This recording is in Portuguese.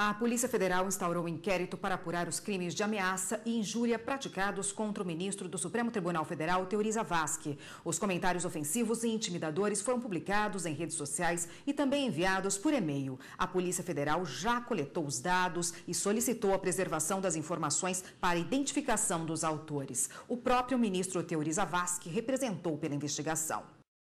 A Polícia Federal instaurou um inquérito para apurar os crimes de ameaça e injúria praticados contra o ministro do Supremo Tribunal Federal, Teori Zavascki. Os comentários ofensivos e intimidadores foram publicados em redes sociais e também enviados por e-mail. A Polícia Federal já coletou os dados e solicitou a preservação das informações para identificação dos autores. O próprio ministro Teori Zavascki representou pela investigação.